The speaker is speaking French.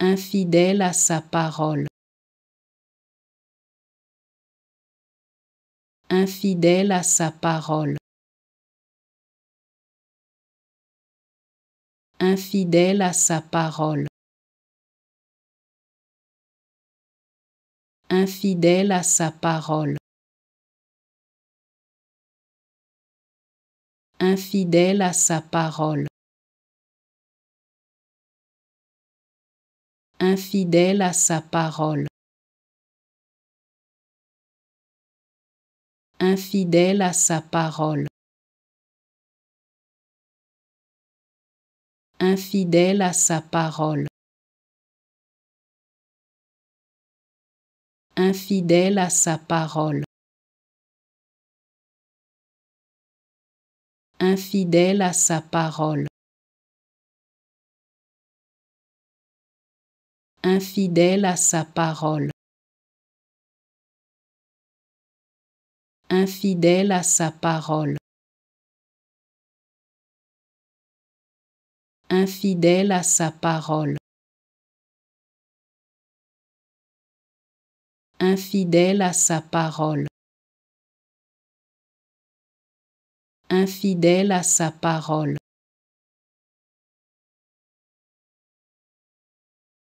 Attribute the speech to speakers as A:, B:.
A: infidèle à sa parole. Infidèle à sa parole. Infidèle à sa parole. Infidèle à sa parole. Infidèle à sa parole. infidèle à sa parole. Infidèle à sa parole. Infidèle à sa parole. Infidèle à sa parole. Infidèle à sa parole. infidèle à sa parole. Infidèle à sa parole. Infidèle à sa parole. Infidèle à sa parole. Infidèle à sa parole.